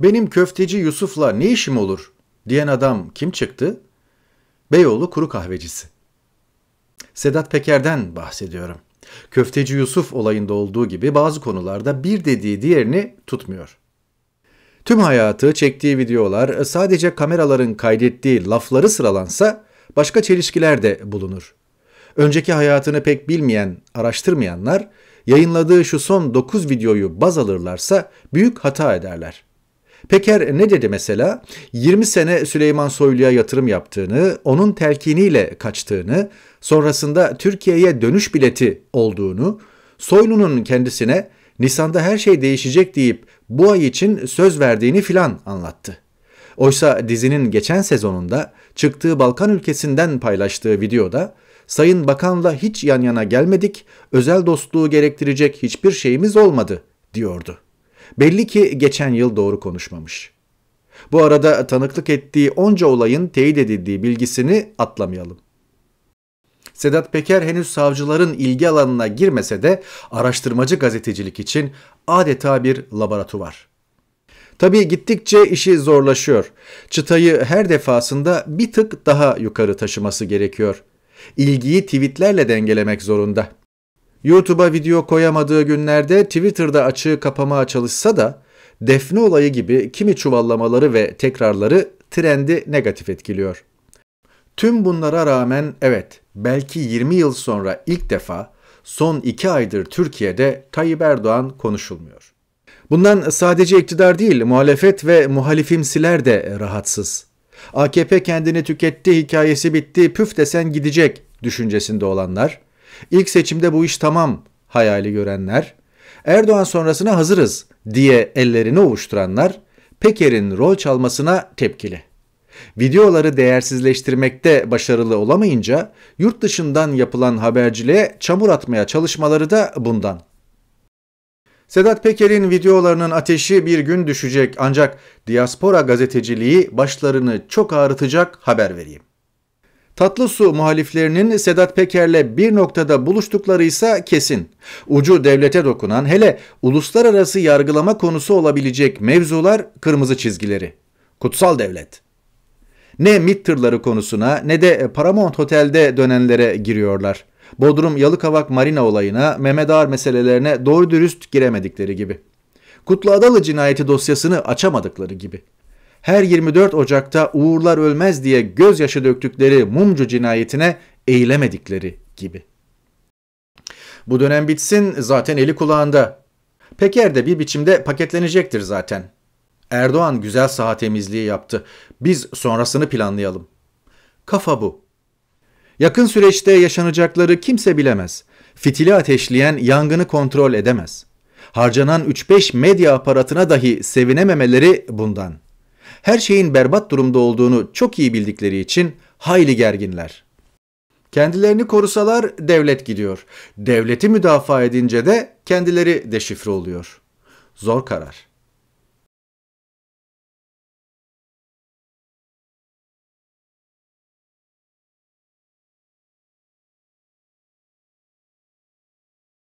Benim köfteci Yusuf'la ne işim olur diyen adam kim çıktı? Beyoğlu kuru kahvecisi. Sedat Peker'den bahsediyorum. Köfteci Yusuf olayında olduğu gibi bazı konularda bir dediği diğerini tutmuyor. Tüm hayatı çektiği videolar sadece kameraların kaydettiği lafları sıralansa başka çelişkiler de bulunur. Önceki hayatını pek bilmeyen, araştırmayanlar yayınladığı şu son 9 videoyu baz alırlarsa büyük hata ederler. Peker ne dedi mesela? 20 sene Süleyman Soylu'ya yatırım yaptığını, onun telkiniyle kaçtığını, sonrasında Türkiye'ye dönüş bileti olduğunu, Soylu'nun kendisine Nisan'da her şey değişecek deyip bu ay için söz verdiğini filan anlattı. Oysa dizinin geçen sezonunda çıktığı Balkan ülkesinden paylaştığı videoda Sayın Bakan'la hiç yan yana gelmedik, özel dostluğu gerektirecek hiçbir şeyimiz olmadı diyordu. Belli ki geçen yıl doğru konuşmamış. Bu arada tanıklık ettiği onca olayın teyit edildiği bilgisini atlamayalım. Sedat Peker henüz savcıların ilgi alanına girmese de araştırmacı gazetecilik için adeta bir laboratuvar. Tabii gittikçe işi zorlaşıyor. Çıtayı her defasında bir tık daha yukarı taşıması gerekiyor. İlgiyi tweetlerle dengelemek zorunda.'' YouTube'a video koyamadığı günlerde Twitter'da açığı kapamaya çalışsa da defne olayı gibi kimi çuvallamaları ve tekrarları trendi negatif etkiliyor. Tüm bunlara rağmen evet belki 20 yıl sonra ilk defa son 2 aydır Türkiye'de Tayyip Erdoğan konuşulmuyor. Bundan sadece iktidar değil muhalefet ve muhalifimsiler de rahatsız. AKP kendini tüketti, hikayesi bitti, püf desen gidecek düşüncesinde olanlar, İlk seçimde bu iş tamam hayali görenler, Erdoğan sonrasına hazırız diye ellerini ovuşturanlar Peker'in rol çalmasına tepkili. Videoları değersizleştirmekte başarılı olamayınca yurt dışından yapılan haberciliğe çamur atmaya çalışmaları da bundan. Sedat Peker'in videolarının ateşi bir gün düşecek ancak diaspora gazeteciliği başlarını çok ağrıtacak haber vereyim. Tatlı su muhaliflerinin Sedat Peker'le bir noktada buluştukları ise kesin. Ucu devlete dokunan hele uluslararası yargılama konusu olabilecek mevzular kırmızı çizgileri. Kutsal devlet. Ne MİT tırları konusuna ne de Paramount Hotel'de dönenlere giriyorlar. Bodrum Yalıkavak Marina olayına, Mehmet Ağar meselelerine doğru dürüst giremedikleri gibi. Kutlu Adalı cinayeti dosyasını açamadıkları gibi her 24 Ocak'ta uğurlar ölmez diye gözyaşı döktükleri mumcu cinayetine eylemedikleri gibi. Bu dönem bitsin zaten eli kulağında. Peker de bir biçimde paketlenecektir zaten. Erdoğan güzel saha temizliği yaptı. Biz sonrasını planlayalım. Kafa bu. Yakın süreçte yaşanacakları kimse bilemez. Fitili ateşleyen yangını kontrol edemez. Harcanan 3-5 medya aparatına dahi sevinememeleri bundan her şeyin berbat durumda olduğunu çok iyi bildikleri için hayli gerginler. Kendilerini korusalar devlet gidiyor. Devleti müdafaa edince de kendileri deşifre oluyor. Zor karar.''